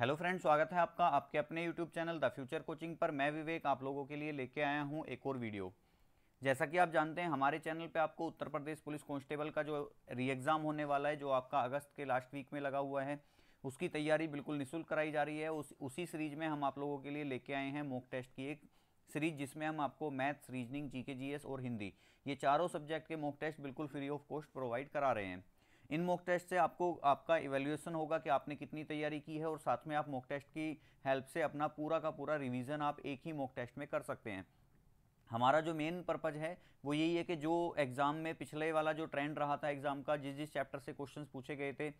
hello friend स्वागत है आपका आपके अपने YouTube channel the future coaching पर मैं विवेक आप लोगों के लिए लेके आया हूँ एक और वीडियो जैसा कि आप जानते हैं हमारे चैनल पे आपको उत्तर प्रदेश पुलिस कांस्टेबल का जो री एग्ज़ाम होने वाला है जो आपका अगस्त के लास्ट वीक में लगा हुआ है उसकी तैयारी बिल्कुल निःशुल्क कराई जा रही है उस उसी सीरीज़ में हम आप लोगों के लिए लेके आए हैं मोक टेस्ट की एक सीरीज जिसमें हम आपको मैथ्स रीजनिंग जी जीएस और हिंदी ये चारों सब्जेक्ट के मोक टेस्ट बिल्कुल फ्री ऑफ कॉस्ट प्रोवाइड करा रहे हैं इन मॉक टेस्ट से आपको आपका इवेल्यूएसन होगा कि आपने कितनी तैयारी की है और साथ में आप मॉक टेस्ट की हेल्प से अपना पूरा का पूरा रिविजन आप एक ही मॉक टेस्ट में कर सकते हैं हमारा जो मेन पर्पज है वो यही है कि जो एग्ज़ाम में पिछले वाला जो ट्रेंड रहा था एग्ज़ाम का जिस जिस चैप्टर से क्वेश्चंस पूछे गए थे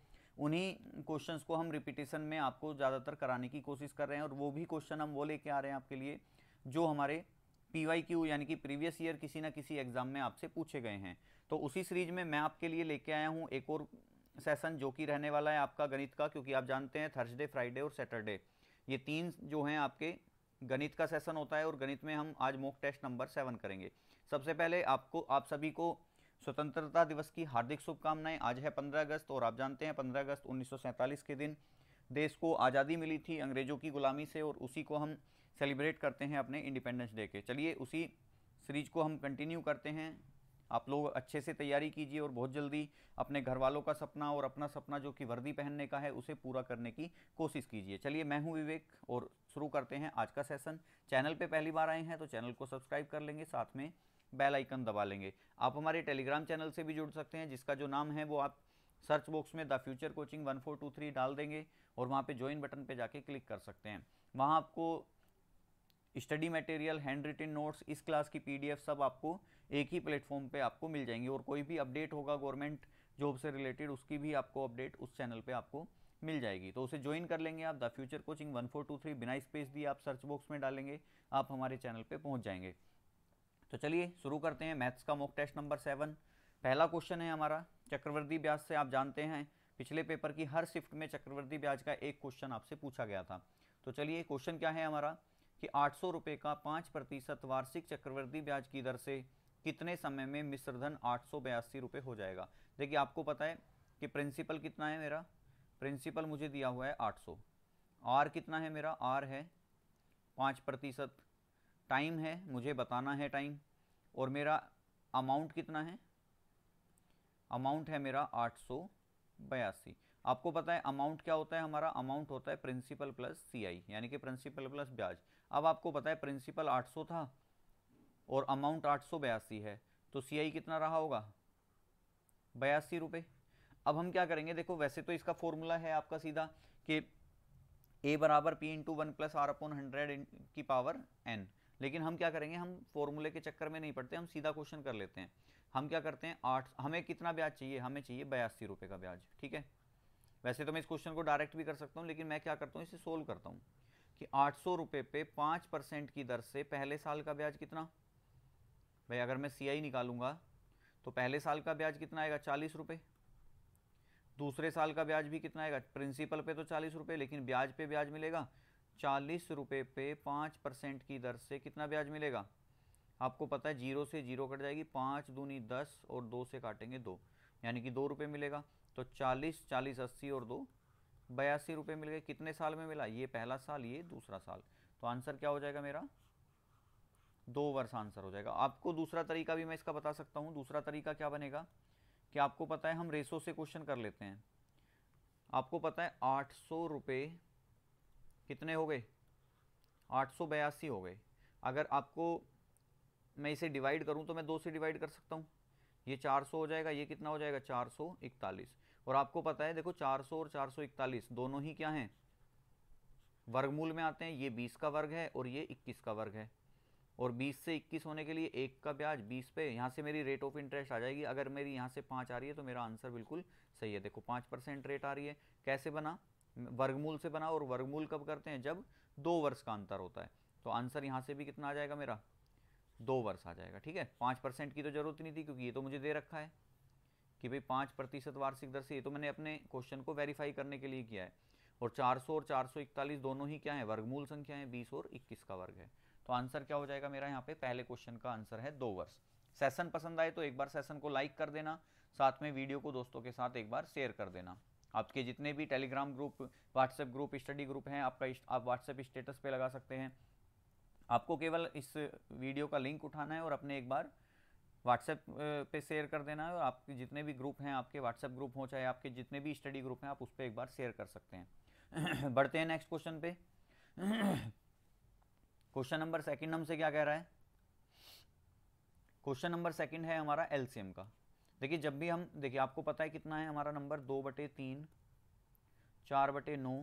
उन्हीं क्वेश्चंस को हम रिपीटेशन में आपको ज़्यादातर कराने की कोशिश कर रहे हैं और वो भी क्वेश्चन हम वो लेके आ रहे हैं आपके लिए जो हमारे पी वाई क्यू यानी कि प्रीवियस ईयर किसी ना किसी एग्ज़ाम में आपसे पूछे गए हैं तो उसी सीरीज में मैं आपके लिए लेके आया हूँ एक और सेशन जो कि रहने वाला है आपका गणित का क्योंकि आप जानते हैं थर्सडे फ्राइडे और सैटरडे ये तीन जो हैं आपके गणित का सेशन होता है और गणित में हम आज मॉक टेस्ट नंबर सेवन करेंगे सबसे पहले आपको आप सभी को स्वतंत्रता दिवस की हार्दिक शुभकामनाएं आज है 15 अगस्त और आप जानते हैं 15 अगस्त उन्नीस के दिन देश को आज़ादी मिली थी अंग्रेज़ों की गुलामी से और उसी को हम सेलिब्रेट करते हैं अपने इंडिपेंडेंस डे के चलिए उसी सीरीज को हम कंटिन्यू करते हैं आप लोग अच्छे से तैयारी कीजिए और बहुत जल्दी अपने घर वालों का सपना और अपना सपना जो कि वर्दी पहनने का है उसे पूरा करने की कोशिश कीजिए चलिए मैं हूँ विवेक और शुरू करते हैं आज का सेशन चैनल पर पहली बार आए हैं तो चैनल को सब्सक्राइब कर लेंगे साथ में बेल आइकन दबा लेंगे आप हमारे टेलीग्राम चैनल से भी जुड़ सकते हैं जिसका जो नाम है वो आप सर्च बॉक्स में the future coaching one four two three डाल देंगे और वहाँ पे ज्वाइन बटन पे जाके क्लिक कर सकते हैं वहाँ आपको study material handwritten notes इस क्लास की पीडीएफ सब आपको एक ही प्लेटफॉर्म पे आपको मिल जाएंगी और कोई भी अपडेट होगा गवर्नमेंट जॉब से रिलेटेड उसकी भी आपको अपडेट उस चैनल पे आपको मिल जाएगी तो उसे ज्वाइन कर लेंगे आप the future coaching one four two three बिना स्पेस दिए आप सर्च बॉक्स में डालेंगे आप हमारे चैनल पर पहुँच जाएंगे तो चलिए शुरू करते हैं मैथ्स का मॉक टेस्ट नंबर सेवन पहला क्वेश्चन है हमारा चक्रवर्ती ब्याज से आप जानते हैं पिछले पेपर की हर शिफ्ट में चक्रवर्ती ब्याज का एक क्वेश्चन आपसे पूछा गया था तो चलिए क्वेश्चन क्या है हमारा कि आठ सौ का पाँच प्रतिशत वार्षिक चक्रवर्ती ब्याज की दर से कितने समय में मिश्रधन आठ सौ बयासी रुपये हो जाएगा देखिए आपको पता है कि प्रिंसिपल कितना है मेरा प्रिंसिपल मुझे दिया हुआ है आठ सौ आर कितना है मेरा आर है पाँच प्रतिशत टाइम है मुझे बताना है टाइम और मेरा अमाउंट कितना है अमाउंट है मेरा आठ सौ बयासी आपको पता है अमाउंट क्या होता है हमारा अमाउंट होता है प्रिंसिपल प्लस सीआई यानी कि प्रिंसिपल प्लस ब्याज अब आपको पता है प्रिंसिपल 800 था और अमाउंट आठ सौ बयासी है तो सी आई कितना रहा होगा बयासी रुपये अब हम क्या करेंगे देखो वैसे तो इसका फॉर्मूला है आपका सीधा कि ए बराबर P into one plus R upon hundred की पावर एन लेकिन हम क्या करेंगे हम फॉर्मूले के चक्कर में नहीं पड़ते हम सीधा क्वेश्चन कर लेते हैं हम क्या करते हैं आठ हमें कितना ब्याज चाहिए हमें चाहिए बयासी रुपये का ब्याज ठीक है वैसे तो मैं इस क्वेश्चन को डायरेक्ट भी कर सकता हूँ लेकिन मैं क्या करता हूँ इसे सोल्व करता हूँ कि आठ सौ रुपये पे पाँच परसेंट की दर से पहले साल का ब्याज कितना भाई अगर मैं सी आई निकालूंगा तो पहले साल का ब्याज कितना आएगा चालीस रुपये दूसरे साल का ब्याज भी कितना आएगा प्रिंसिपल पे तो चालीस रुपये लेकिन ब्याज पे ब्याज मिलेगा चालीस रुपये पे पाँच परसेंट की दर से कितना ब्याज मिलेगा आपको पता है जीरो से जीरो कट जाएगी पाँच दूनी दस और दो से काटेंगे दो यानी कि दो रुपये मिलेगा तो चालीस चालीस अस्सी और दो बयासी रुपये मिल गए कितने साल में मिला ये पहला साल ये दूसरा साल तो आंसर क्या हो जाएगा मेरा दो वर्ष आंसर हो जाएगा आपको दूसरा तरीका भी मैं इसका बता सकता हूँ दूसरा तरीका क्या बनेगा कि आपको पता है हम रेसो से क्वेश्चन कर लेते हैं आपको पता है आठ सौ रुपये कितने हो गए आठ सौ बयासी हो गए अगर आपको मैं इसे डिवाइड करूँ तो मैं दो से डिवाइड कर सकता हूँ ये 400 हो जाएगा ये कितना हो जाएगा 441 और आपको पता है देखो 400 और 441 दोनों ही क्या हैं वर्गमूल में आते हैं ये 20 का वर्ग है और ये 21 का वर्ग है और 20 से 21 होने के लिए एक का ब्याज 20 पे यहाँ से मेरी रेट ऑफ इंटरेस्ट आ जाएगी अगर मेरी यहाँ से पाँच आ रही है तो मेरा आंसर बिल्कुल सही है देखो पाँच परसेंट रेट आ रही है कैसे बना वर्गमूल से बना और वर्गमूल कब करते हैं जब दो वर्ष का अंतर होता है तो आंसर यहाँ से भी कितना आ जाएगा मेरा दो वर्ष आ जाएगा ठीक है पाँच परसेंट की तो ज़रूरत नहीं थी क्योंकि ये तो मुझे दे रखा है कि भाई पाँच प्रतिशत वार्षिक दर से ये तो मैंने अपने क्वेश्चन को वेरीफाई करने के लिए किया है और 400 और 441 दोनों ही क्या है वर्गमूल संख्या है 20 और 21 का वर्ग है तो आंसर क्या हो जाएगा मेरा यहाँ पे पहले क्वेश्चन का आंसर है दो वर्ष सेशन पसंद आए तो एक बार सेशन को लाइक कर देना साथ में वीडियो को दोस्तों के साथ एक बार शेयर कर देना आपके जितने भी Telegram group WhatsApp group study group हैं आपका आप व्हाट्सएप स्टेटस पे लगा सकते हैं आपको केवल इस वीडियो का लिंक उठाना है और अपने एक बार व्हाट्सएप पे शेयर कर देना है और आपके जितने भी ग्रुप हैं आपके व्हाट्सएप ग्रुप हो चाहे आपके जितने भी स्टडी ग्रुप हैं आप उस पर एक बार शेयर कर सकते हैं बढ़ते हैं नेक्स्ट क्वेश्चन पे क्वेश्चन नंबर सेकंड हमसे क्या कह रहा है क्वेश्चन नंबर सेकंड है हमारा एलसीएम का देखिए जब भी हम देखिए आपको पता है कितना है हमारा नंबर दो बटे तीन चार बटे नौ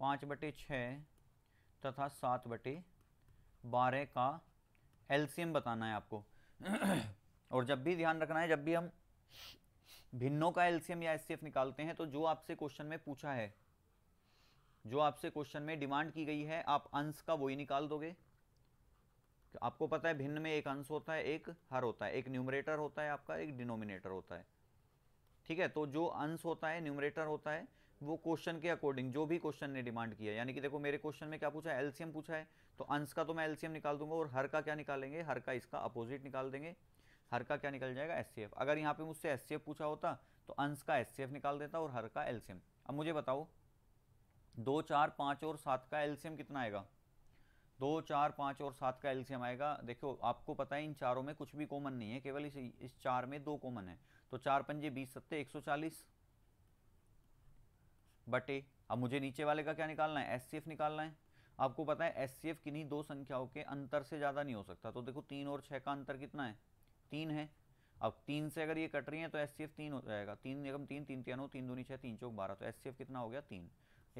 पाँच बटे छः तथा सात बटे बारह का एलसीएम बताना है आपको और जब भी ध्यान रखना है जब भी हम भिन्नों का एलसीएम या एस निकालते हैं तो जो आपसे क्वेश्चन में पूछा है जो आपसे क्वेश्चन में डिमांड की गई है आप अंश का वही निकाल दोगे तो आपको पता है भिन्न में एक अंश होता है एक हर होता है एक न्यूमरेटर होता है आपका एक डिनोमिनेटर होता है ठीक है तो जो अंश होता है न्यूमरेटर होता है वो क्वेश्चन के अकॉर्डिंग जो भी क्वेश्चन ने डिमांड किया यानी कि देखो मेरे क्वेश्चन में क्या पूछा है एल्सियम पूछा है तो अंश का तो मैं एल्सियम निकाल दूंगा और हर का क्या निकालेंगे हर का इसका अपोजिट निकाल देंगे हर का क्या निकल जाएगा एस अगर यहाँ पे मुझसे एस पूछा होता तो अंश का एस निकाल देता और हर का एल्सियम अब मुझे बताओ दो चार पाँच और सात का एल्शियम कितना आएगा दो चार पाँच और सात का एल्शियम आएगा देखो आपको पता है इन चारों में कुछ भी कॉमन नहीं है केवल इस इस चार में दो कॉमन है तो चार पंजे बीस सत्य एक सौ चालीस बटे अब मुझे नीचे वाले का क्या निकालना है एस निकालना है आपको पता है एस किन्हीं दो संख्याओं के अंतर से ज़्यादा नहीं हो सकता तो देखो तीन और छः का अंतर कितना है तीन है अब तीन से अगर ये कट रही है तो एस सी एफ तीन हो जाएगा तीन एकम तीन तीन तीन तीन दूनी छः तीन चौक बारह तो एस सी एफ कितना हो गया तीन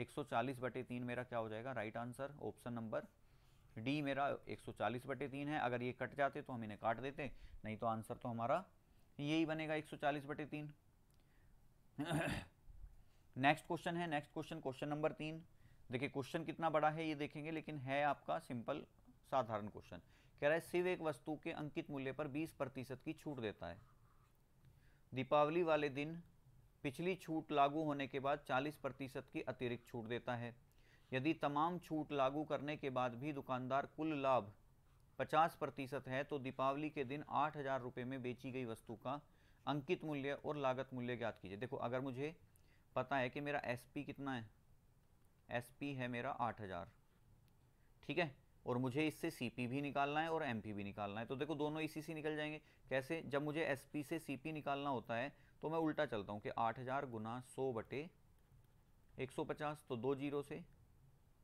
140 बटे तीन मेरा क्या हो जाएगा right answer option number D मेरा 140 बटे तीन है अगर ये कट जाते तो हम इन्हें काट देते नहीं तो आंसर तो हमारा यही बनेगा 140 बटे तीन नेक्स्ट क्वेश्चन है नेक्स्ट क्वेश्चन क्वेश्चन नंबर तीन देखिए क्वेश्चन कितना बड़ा है ये देखेंगे लेकिन है आपका सिंपल साधारण क्वेश्चन कह रहा है शिव एक वस्तु के अंकित मूल्य पर 20 प्रतिशत की छूट देता है दीपावली वाले दिन पिछली छूट लागू होने के बाद 40 प्रतिशत की अतिरिक्त छूट देता है यदि तमाम छूट लागू करने के बाद भी दुकानदार कुल लाभ 50 प्रतिशत है तो दीपावली के दिन आठ हज़ार रुपये में बेची गई वस्तु का अंकित मूल्य और लागत मूल्य ज्ञात कीजिए देखो अगर मुझे पता है कि मेरा एस कितना है एस है मेरा आठ हज़ार ठीक है और मुझे इससे सीपी भी निकालना है और एमपी भी निकालना है तो देखो दोनों इसी से निकल जाएंगे कैसे जब मुझे एसपी से सीपी निकालना होता है तो मैं उल्टा चलता हूँ कि आठ हज़ार गुना सौ बटे एक सौ पचास तो दो जीरो से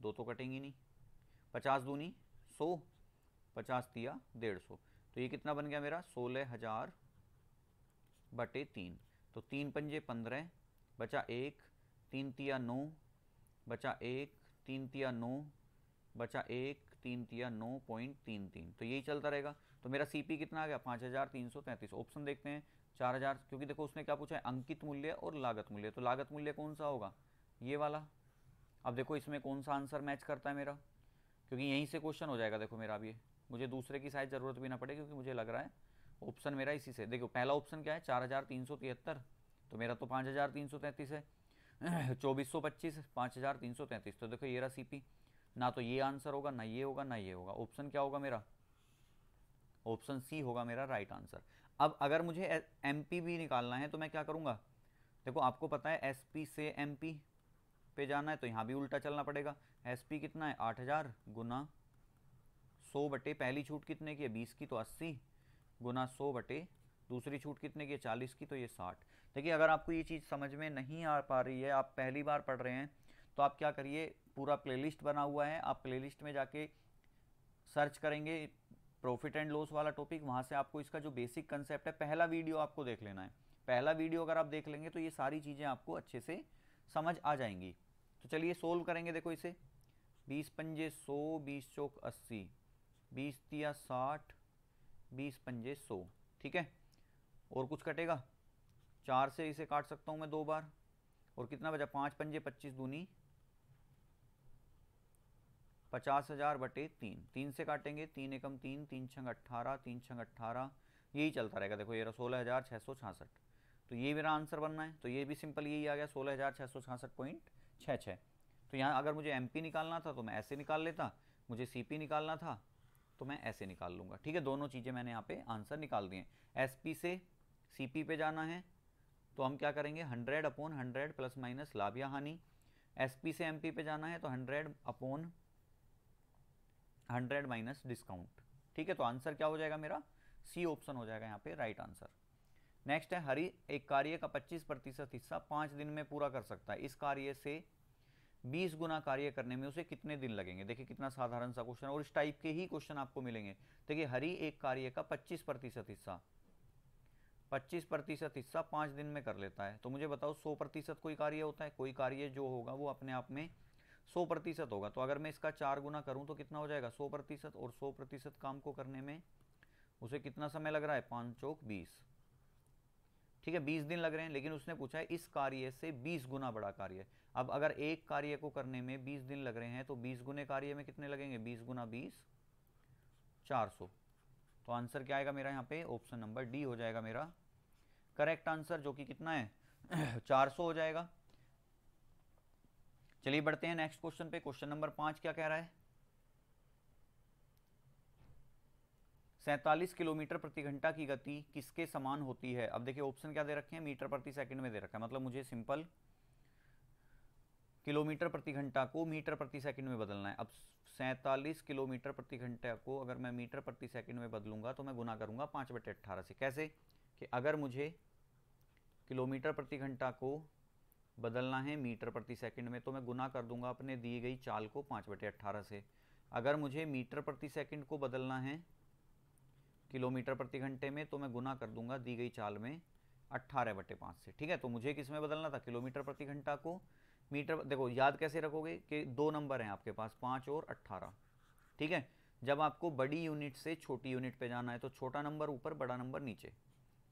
दो तो कटेंगी नहीं पचास दूनी सौ पचास दिया डेढ़ सौ तो ये कितना बन गया मेरा सोलह हज़ार बटे तीन तो तीन पंजे पंद्रह बचा एक तीन तिया नौ बचा एक तीन तिया नौ बचा एक तीन तिया नौ पॉइंट तीन तीन तो यही चलता रहेगा तो मेरा सीपी कितना आ गया पाँच हज़ार तीन सौ तैंतीस ऑप्शन देखते हैं चार हजार क्योंकि देखो उसने क्या पूछा है अंकित मूल्य और लागत मूल्य तो लागत मूल्य कौन सा होगा ये वाला अब देखो इसमें कौन सा आंसर मैच करता है मेरा क्योंकि यहीं से क्वेश्चन हो जाएगा देखो मेरा अब ये मुझे दूसरे की शायद ज़रूरत भी ना पड़े क्योंकि मुझे लग रहा है ऑप्शन मेरा इसी से देखो पहला ऑप्शन क्या है चार हज़ार तीन सौ तिहत्तर तो मेरा तो पाँच हज़ार तीन सौ तैंतीस है चौबीस सौ पच्चीस पाँच हज़ार तीन सौ तैंतीस तो देखो ये रहा सी ना तो ये आंसर होगा ना ये होगा ना ये होगा ऑप्शन क्या होगा मेरा ऑप्शन सी होगा मेरा राइट आंसर अब अगर मुझे एम पी भी निकालना है तो मैं क्या करूँगा देखो आपको पता है एस पी से एम पी पे जाना है तो यहाँ भी उल्टा चलना पड़ेगा एस पी कितना है आठ हज़ार गुना सौ बटे पहली छूट कितने की है बीस की तो अस्सी गुना सौ बटे दूसरी छूट कितने की है चालीस की तो ये साठ देखिए अगर आपको ये चीज़ समझ में नहीं आ पा रही है आप पहली बार पढ़ रहे हैं तो आप क्या करिए पूरा प्लेलिस्ट बना हुआ है आप प्लेलिस्ट में जाके सर्च करेंगे प्रॉफिट एंड लॉस वाला टॉपिक वहाँ से आपको इसका जो बेसिक कंसेप्ट है पहला वीडियो आपको देख लेना है पहला वीडियो अगर आप देख लेंगे तो ये सारी चीज़ें आपको अच्छे से समझ आ जाएंगी तो चलिए सोल्व करेंगे देखो इसे बीस पंजे सौ बीस चौक अस्सी बीस तिया साठ बीस पंजे सौ ठीक है और कुछ कटेगा चार से इसे काट सकता हूँ मैं दो बार और कितना बचा पाँच पंजे पच्चीस दूनी पचास हज़ार बटे तीन तीन से काटेंगे तीन एकम तीन तीन छंग अट्ठारह तीन छंग अट्ठारह यही चलता रहेगा देखो ये सोलह हज़ार छः सौ छियासठ तो ये मेरा आंसर बनना है तो ये भी सिंपल यही आ गया सोलह हज़ार छः सौ छियासठ पॉइंट छः छः तो यहाँ अगर मुझे एम निकालना था तो मैं ऐसे निकाल लेता मुझे सी निकालना था तो मैं ऐसे निकाल लूँगा ठीक है दोनों चीज़ें मैंने यहाँ पे आंसर निकाल दिए एस से सी पे जाना है तो हम क्या करेंगे hundred upon hundred plus minus लाभ या हानि एस से एम पे जाना है तो hundred upon hundred minus discount ठीक है तो आंसर क्या हो जाएगा मेरा सी ऑप्शन हो जाएगा यहाँ पे राइट आंसर नेक्स्ट है हरी एक कार्य का 25 प्रतिशत हिस्सा पाँच दिन में पूरा कर सकता है इस कार्य से 20 गुना कार्य करने में उसे कितने दिन लगेंगे देखिए कितना साधारण सा क्वेश्चन और इस टाइप के ही क्वेश्चन आपको मिलेंगे देखिए हरी एक कार्य का पच्चीस प्रतिशत हिस्सा पच्चीस प्रतिशत हिस्सा पाँच दिन में कर लेता है तो मुझे बताओ सौ प्रतिशत कोई कार्य होता है कोई कार्य जो होगा वो अपने आप में सौ प्रतिशत होगा तो अगर मैं इसका चार गुना करूँ तो कितना हो जाएगा सौ प्रतिशत और सौ प्रतिशत काम को करने में उसे कितना समय लग रहा है पाँच चौक बीस ठीक है बीस दिन लग रहे हैं लेकिन उसने पूछा है इस कार्य से बीस गुना बड़ा कार्य अब अगर एक कार्य को करने में बीस दिन लग रहे हैं तो बीस गुने कार्य में कितने लगेंगे बीस गुना बीस चार सौ तो आंसर क्या आएगा मेरा यहाँ पे ऑप्शन नंबर डी हो जाएगा मेरा करेक्ट आंसर जो कि कितना है चार सौ हो जाएगा चलिए बढ़ते हैं नेक्स्ट क्वेश्चन पे क्वेश्चन नंबर पांच क्या कह रहा है सैंतालीस किलोमीटर प्रति घंटा की गति किसके समान होती है अब देखिए ऑप्शन क्या दे रखे हैं मीटर प्रति सेकंड में दे रखा है मतलब मुझे सिंपल किलोमीटर प्रति घंटा को मीटर प्रति सेकंड में बदलना है अब सैंतालीस किलोमीटर प्रति घंटा को अगर मैं मीटर प्रति सेकंड में बदलूंगा तो मैं गुना करूंगा पाँच बटे अट्ठारह से कैसे कि अगर मुझे किलोमीटर प्रति घंटा को बदलना है मीटर प्रति सेकंड में तो मैं गुना कर दूंगा अपने दी गई चाल को पाँच बटे अट्ठारह से अगर मुझे मीटर प्रति सेकंड को बदलना है किलोमीटर प्रति घंटे में तो मैं गुना कर दूंगा दी गई चाल में अट्ठारह बटे पाँच से ठीक है तो मुझे किस में बदलना था किलोमीटर प्रति घंटा को मीटर देखो याद कैसे रखोगे कि दो नंबर हैं आपके पास पाँच और अट्ठारह ठीक है जब आपको बड़ी यूनिट से छोटी यूनिट पे जाना है तो छोटा नंबर ऊपर बड़ा नंबर नीचे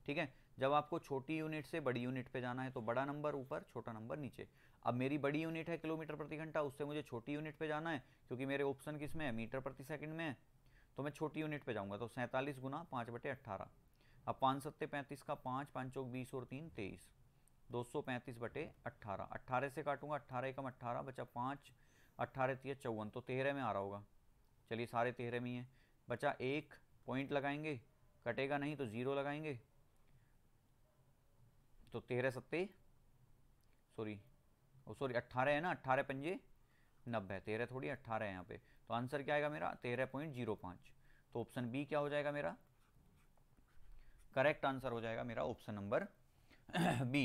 ठीक है जब आपको छोटी यूनिट से बड़ी यूनिट पे जाना है तो बड़ा नंबर ऊपर छोटा नंबर नीचे अब मेरी बड़ी यूनिट है किलोमीटर प्रति घंटा उससे मुझे छोटी यूनिट पे जाना है क्योंकि मेरे ऑप्शन किस में है मीटर प्रति सेकंड में है तो मैं छोटी यूनिट पे जाऊंगा तो सैंतालीस गुना पाँच बटे अट्ठारह अब पाँच सत्ते पैंतीस का पाँच पाँच चौक बीस और तीन तेईस दो सौ पैंतीस बटे अट्ठारह अट्ठारह से काटूंगा अट्ठारह कम अट्ठारह बचा पाँच अट्ठारह तीस चौवन तो तेरह में आ रहा होगा चलिए सारे तेरह में ही है बचा एक पॉइंट लगाएंगे कटेगा नहीं तो ज़ीरो लगाएंगे तो तेरह सत्ते सॉरी ओ सॉरी अट्ठारह है ना अट्ठारह पंजे नब्बे तेरह थोड़ी अट्ठारह है यहाँ पे तो आंसर क्या आएगा मेरा तेरह पॉइंट जीरो पाँच तो ऑप्शन बी क्या हो जाएगा मेरा करेक्ट आंसर हो जाएगा मेरा ऑप्शन नंबर बी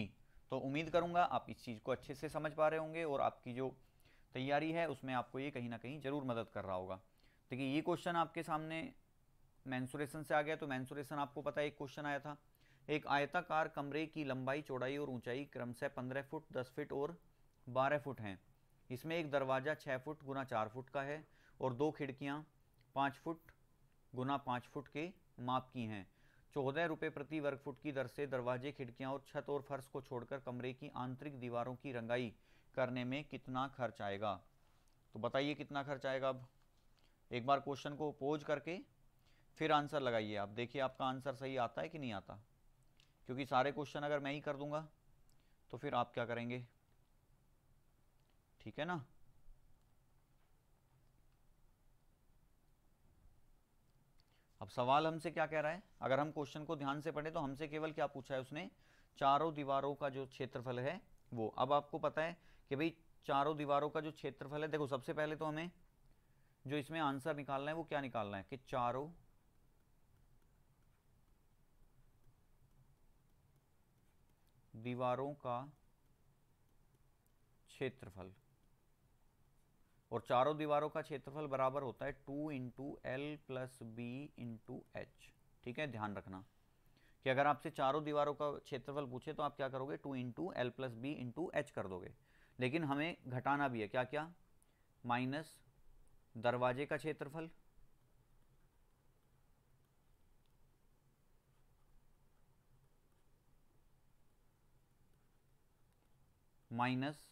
तो उम्मीद करूँगा आप इस चीज़ को अच्छे से समझ पा रहे होंगे और आपकी जो तैयारी है उसमें आपको ये कहीं ना कहीं ज़रूर मदद कर रहा होगा देखिए ये क्वेश्चन आपके सामने मैंसुरेशन से आ गया तो मैंसुरेशन आपको पता है एक क्वेश्चन आया था एक आयताकार कमरे की लंबाई चौड़ाई और ऊंचाई क्रमशः पंद्रह फुट दस फुट और बारह फुट हैं इसमें एक दरवाज़ा छः फुट गुना चार फुट का है और दो खिड़कियाँ पाँच फुट गुना पाँच फुट के माप की हैं चौदह रुपये प्रति वर्ग फुट की दर से दरवाजे खिड़कियाँ और छत और फर्श को छोड़कर कमरे की आंतरिक दीवारों की रंगाई करने में कितना खर्च आएगा तो बताइए कितना खर्च आएगा अब एक बार क्वेश्चन को पोज करके फिर आंसर लगाइए आप देखिए आपका आंसर सही आता है कि नहीं आता क्योंकि सारे क्वेश्चन अगर मैं ही कर दूंगा तो फिर आप क्या करेंगे ठीक है ना अब सवाल हमसे क्या कह रहा है अगर हम क्वेश्चन को ध्यान से पढ़े तो हमसे केवल क्या पूछा है उसने चारों दीवारों का जो क्षेत्रफल है वो अब आपको पता है कि भाई चारों दीवारों का जो क्षेत्रफल है देखो सबसे पहले तो हमें जो इसमें आंसर निकालना है वो क्या निकालना है कि चारों दीवारों का क्षेत्रफल और चारों दीवारों का क्षेत्रफल बराबर होता है two into L plus B into H ठीक है ध्यान रखना कि अगर आपसे चारों दीवारों का क्षेत्रफल पूछे तो आप क्या करोगे two into L plus B into H कर दोगे लेकिन हमें घटाना भी है क्या क्या माइनस दरवाजे का क्षेत्रफल minus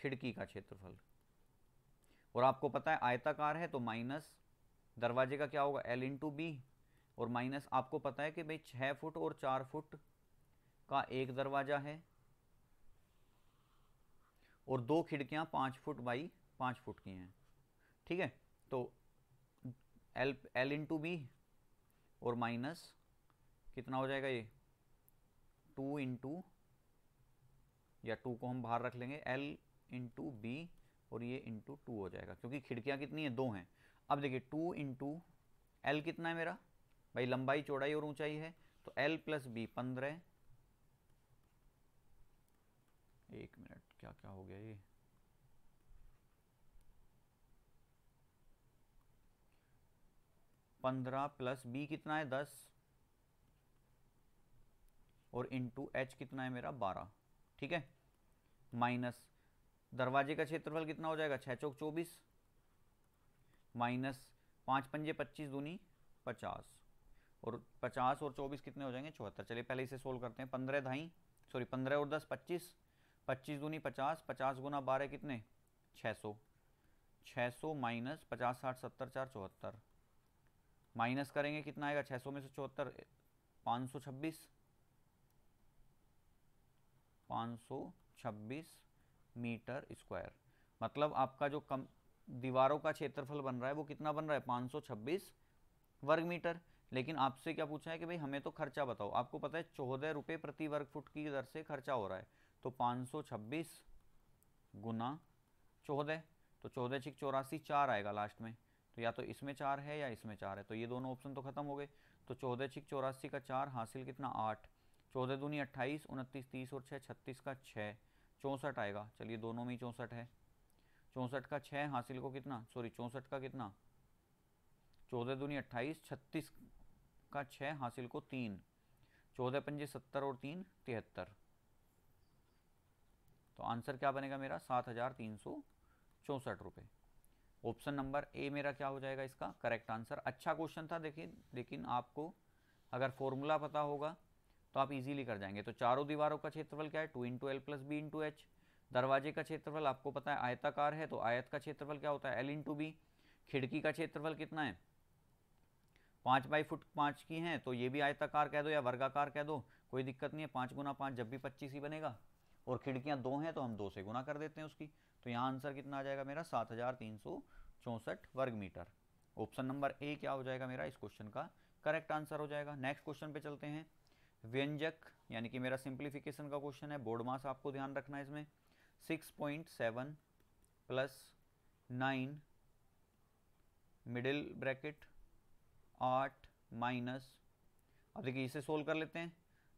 खिड़की का क्षेत्रफल और आपको पता है आयताकार है तो माइनस दरवाजे का क्या होगा एल इंटू बी और माइनस आपको पता है कि भाई छह फुट और चार फुट का एक दरवाज़ा है और दो खिड़कियां पांच फुट बाई पांच फुट की हैं ठीक है तो एल एल इंटू बी और माइनस कितना हो जाएगा ये टू इंटू या टू को हम बाहर रख लेंगे एल इंटू बी और ये इंटू टू हो जाएगा क्योंकि खिड़कियाँ कितनी हैं दो हैं अब देखिए टू इंटू एल कितना है मेरा भाई लंबाई चौड़ाई और ऊंचाई है तो एल प्लस बी पंद्रह एक मिनट क्या क्या हो गया ये पंद्रह प्लस बी कितना है दस और इंटू एच कितना है मेरा बारह ठीक है माइनस दरवाजे का क्षेत्रफल कितना हो जाएगा छः चौक चौबीस माइनस पाँच पंजे पच्चीस दूनी पचास और पचास और चौबीस कितने हो जाएंगे चौहत्तर चलिए पहले इसे सोल्व करते हैं पंद्रह ढाई सॉरी पंद्रह और दस पच्चीस पच्चीस दूनी पचास पचास गुना बारह कितने छः सौ छः सौ माइनस पचास साठ सत्तर चार चौहत्तर माइनस करेंगे कितना आएगा 600 में से चौहत्तर पाँच सौ छब्बीस पाँच सौ छब्बीस मीटर स्क्वायर मतलब आपका जो कम दीवारों का क्षेत्रफल बन रहा है वो कितना बन रहा है 526 वर्ग मीटर लेकिन आपसे क्या पूछा है कि भाई हमें तो खर्चा बताओ आपको पता है चौदह रुपये प्रति वर्ग फुट की दर से खर्चा हो रहा है तो 526 गुना चौदह तो चौदह छिक चौरासी चार आएगा लास्ट में तो या तो इसमें चार है या इसमें चार है तो ये दोनों ऑप्शन तो खत्म हो गए तो चौदह छिक चौरासी का चार हासिल कितना आठ चौदह दूनी अट्ठाईस उनतीस तीस और छः छत्तीस का छः चौंसठ आएगा चलिए दोनों में ही चौंसठ है चौंसठ का छः हासिल को कितना सॉरी चौंसठ का कितना चौदह दूनी अट्ठाईस छत्तीस का छः हासिल को तीन चौदह पंजे सत्तर और तीन तिहत्तर तो आंसर क्या बनेगा मेरा सात हज़ार तीन सौ चौंसठ रुपये ऑप्शन नंबर ए मेरा क्या हो जाएगा इसका करेक्ट आंसर अच्छा क्वेश्चन था देखिए लेकिन आपको अगर फॉर्मूला पता होगा तो आप इजीली कर जाएंगे तो चारों दीवारों का क्षेत्रफल क्या है two into L plus B into H दरवाजे का क्षेत्रफल आपको पता है आयताकार है तो आयत का क्षेत्रफल क्या होता है एल इंटू बी खिड़की का क्षेत्रफल कितना है पाँच बाई फुट पाँच की हैं तो ये भी आयताकार कह दो या वर्गाकार कह दो कोई दिक्कत नहीं है पाँच गुना पाँच जब भी पच्चीस ही बनेगा और खिड़कियाँ दो हैं तो हम दो से गुना कर देते हैं उसकी तो यहाँ आंसर कितना आ जाएगा मेरा सात हज़ार तीन सौ चौंसठ वर्ग मीटर ऑप्शन नंबर ए क्या हो जाएगा मेरा इस क्वेश्चन का करेक्ट आंसर हो जाएगा नेक्स्ट क्वेश्चन पे चलते हैं व्यंजक यानी कि मेरा सिंप्लीफिकेशन का क्वेश्चन है बोर्ड मास आपको ध्यान रखना है इसमें six point seven plus nine middle bracket आठ माइनस अब देखिए इसे सोल्व कर लेते हैं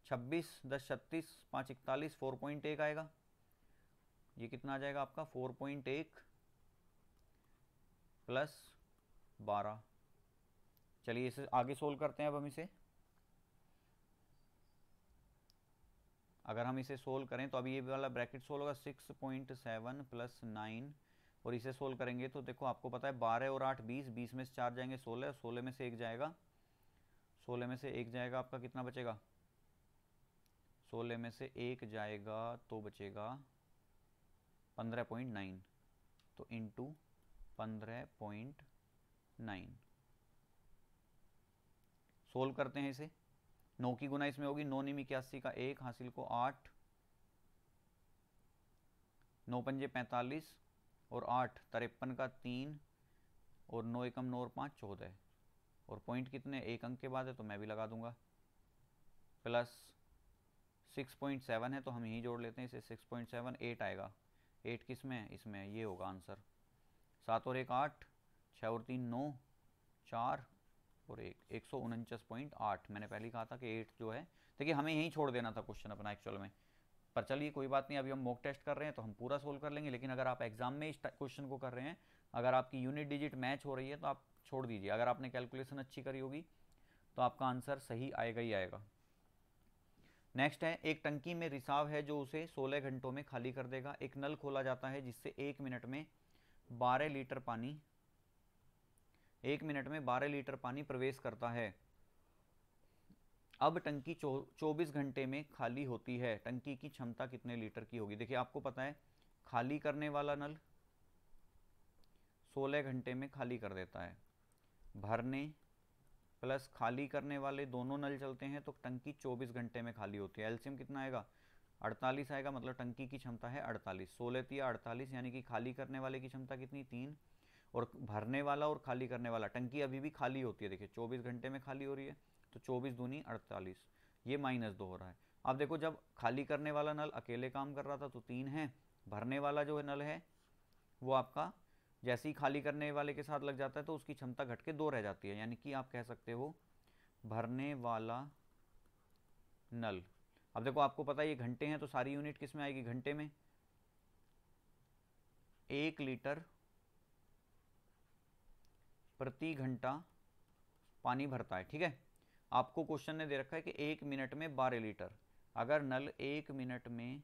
छब्बीस दस छत्तीस पाँच इकतालीस फोर पॉइंट एक आएगा ये कितना आ जाएगा आपका फोर पॉइंट एक प्लस बारह चलिए इसे आगे सोल्व करते हैं अब हम इसे अगर हम इसे सोल्व करें तो अभी ये वाला ब्रैकेट सोल्व होगा six point seven plus nine और इसे सोल्व करेंगे तो देखो आपको पता है बारह और आठ बीस बीस में से चार जाएंगे सोलह और सोलह में से एक जाएगा सोलह में से एक जाएगा आपका कितना बचेगा सोलह में से एक जाएगा तो बचेगा पंद्रह पॉइंट नाइन तो इंटू पंद्रह पॉइंट नाइन सोल्व करते हैं इसे नौ की गुना इसमें होगी नौ निमी इक्यासी का एक हासिल को आठ नौ पंजे पैंतालीस और आठ तिरपन का तीन और नौ एकम नौ और पाँच चौदह और पॉइंट कितने एक अंक के बाद है तो मैं भी लगा दूंगा प्लस सिक्स पॉइंट सेवन है तो हम यहीं जोड़ लेते हैं इसे सिक्स पॉइंट सेवन एट आएगा एट किस में है इसमें ये होगा आंसर सात और एक आठ छः और तीन नौ चार और एक एक सौ उनचास पॉइंट आठ मैंने पहले कहा था कि एट जो है देखिए हमें यहीं छोड़ देना था क्वेश्चन अपना एक्चुअल में पर चलिए कोई बात नहीं अभी हम मॉक टेस्ट कर रहे हैं तो हम पूरा सोल्व कर लेंगे लेकिन अगर आप एग्जाम में इस क्वेश्चन को कर रहे हैं अगर आपकी यूनिट डिजिट मैच हो रही है तो आप छोड़ दीजिए अगर आपने कैलकुलेशन अच्छी करी होगी तो आपका आंसर सही आएगा ही आएगा नेक्स्ट है एक टंकी में रिसाव है जो उसे 16 घंटों में खाली कर देगा एक नल खोला जाता है जिससे एक मिनट में 12 लीटर पानी एक मिनट में 12 लीटर पानी प्रवेश करता है अब टंकी चौबीस घंटे में खाली होती है टंकी की क्षमता कितने लीटर की होगी देखिए आपको पता है खाली करने वाला नल 16 घंटे में खाली कर देता है भरने प्लस खाली करने वाले दोनों नल चलते हैं तो टंकी 24 घंटे में खाली होती है एल्सियम कितना आएगा 48 आएगा मतलब टंकी की क्षमता है 48 सोलह या अड़तालीस यानी कि खाली करने वाले की क्षमता कितनी तीन और भरने वाला और खाली करने वाला टंकी अभी भी खाली होती है देखिए 24 घंटे में खाली हो रही है तो 24 दूनी 48 ये माइनस दो हो रहा है अब देखो जब खाली करने वाला नल अकेले काम कर रहा था तो तीन है भरने वाला जो है नल है वो आपका जैसे ही खाली करने वाले के साथ लग जाता है तो उसकी क्षमता घट के दो रह जाती है यानी कि आप कह सकते हो भरने वाला नल अब देखो आपको पता है ये घंटे हैं तो सारी यूनिट किस में आएगी घंटे में एक लीटर प्रति घंटा पानी भरता है ठीक है आपको क्वेश्चन ने दे रखा है कि एक मिनट में बारह लीटर अगर नल एक मिनट में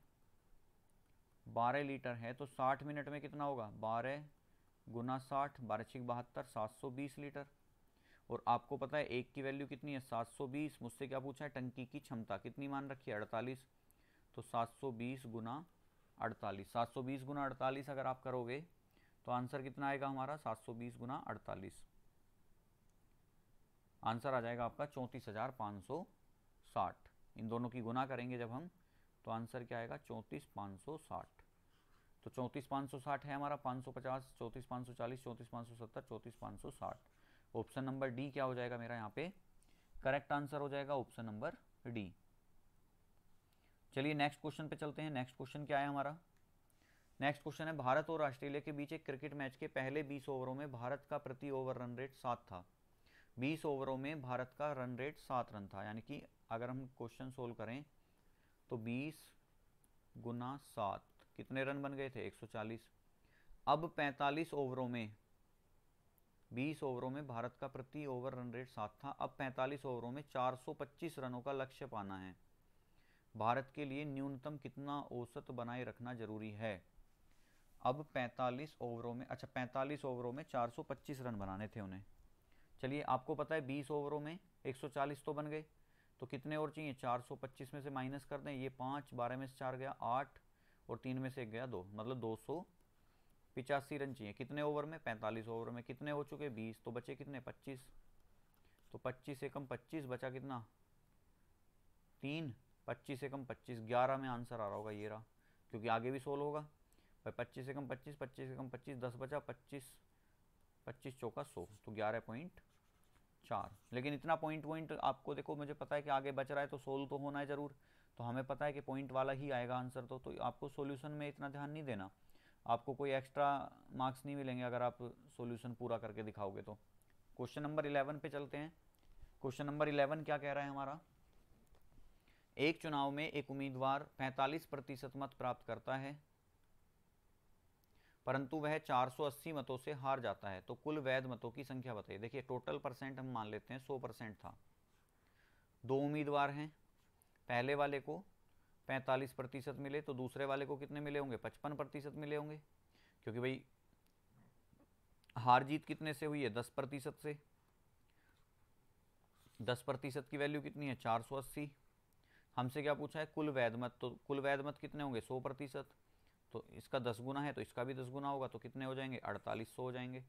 बारह लीटर है तो साठ मिनट में कितना होगा बारह गुना साठ बारह छिक बहत्तर सात सौ बीस लीटर और आपको पता है एक की वैल्यू कितनी है सात सौ बीस मुझसे क्या पूछा है टंकी की क्षमता कितनी मान रखी है अड़तालीस तो सात सौ बीस गुना अड़तालीस सात सौ बीस गुना अड़तालीस अगर आप करोगे तो आंसर कितना आएगा हमारा सात सौ बीस गुना अड़तालीस आंसर आ जाएगा आपका चौंतीस हज़ार पाँच सौ साठ इन दोनों की गुना करेंगे जब हम तो आंसर क्या आएगा चौंतीस पाँच सौ साठ तो चौंतीस पाँच सौ साठ है हमारा पाँच सौ पचास चौंतीस पाँच सौ चालीस चौंतीस पाँच सौ सत्तर चौंतीस पाँच सौ साठ ऑप्शन नंबर डी क्या हो जाएगा मेरा यहाँ पे करेक्ट आंसर हो जाएगा ऑप्शन नंबर डी चलिए नेक्स्ट क्वेश्चन पे चलते हैं नेक्स्ट क्वेश्चन क्या है हमारा नेक्स्ट क्वेश्चन है भारत और ऑस्ट्रेलिया के बीच एक क्रिकेट मैच के पहले बीस ओवरों में भारत का प्रति ओवर रन रेट सात था बीस ओवरों में भारत का रन रेट सात रन था यानी कि अगर हम क्वेश्चन सोल्व करें तो बीस गुना सात कितने रन बन गए थे 140 अब 45 ओवरों में 20 ओवरों में भारत का प्रति ओवर रन रेट सात था अब 45 ओवरों में 425 रनों का लक्ष्य पाना है भारत के लिए न्यूनतम कितना औसत बनाए रखना जरूरी है अब 45 ओवरों में अच्छा 45 ओवरों में 425 रन बनाने थे उन्हें चलिए आपको पता है 20 ओवरों में 140 तो बन गए तो कितने और चाहिए 425 में से माइनस कर दें ये पाँच बारह में से चार गया आठ और तीन में से गया दो मतलब दो सौ पिचासी रन चाहिए कितने ओवर में पैंतालीस ओवर में कितने हो चुके बीस तो बचे कितने पच्चीस तो पच्चीस से कम पच्चीस बचा कितना तीन पच्चीस से कम पच्चीस ग्यारह में आंसर आ रहा होगा ये रहा क्योंकि आगे भी सोल होगा भाई पच्चीस से कम पच्चीस पच्चीस से कम पच्चीस दस बचा पच्चीस पच्चीस चौका सौ तो ग्यारह पॉइंट चार लेकिन इतना पॉइंट वॉइंट आपको देखो मुझे पता है कि आगे बच रहा है तो सोल्व तो होना है ज़रूर तो हमें पता है कि पॉइंट वाला ही आएगा आंसर तो तो आपको सोल्यूशन में इतना ध्यान नहीं देना आपको कोई एक्स्ट्रा मार्क्स नहीं मिलेंगे अगर आप सोल्यूशन पूरा करके दिखाओगे तो क्वेश्चन नंबर इलेवन पे चलते हैं क्वेश्चन नंबर इलेवन क्या कह रहा है हमारा एक चुनाव में एक उम्मीदवार 45 प्रतिशत मत प्राप्त करता है परंतु वह 480 मतों से हार जाता है तो कुल वैध मतों की संख्या बताइए देखिए टोटल परसेंट हम मान लेते हैं 100 परसेंट था दो उम्मीदवार हैं पहले वाले को 45 प्रतिशत मिले तो दूसरे वाले को कितने मिले होंगे 55 प्रतिशत मिले होंगे क्योंकि भाई हार जीत कितने से हुई है दस प्रतिशत से दस प्रतिशत की वैल्यू कितनी है 480 हमसे क्या पूछा है कुल वैध मत तो कुल वैध मत कितने होंगे सौ प्रतिशत तो इसका दस गुना है तो इसका भी दस गुना होगा तो कितने हो जाएंगे अड़तालीस हो जाएंगे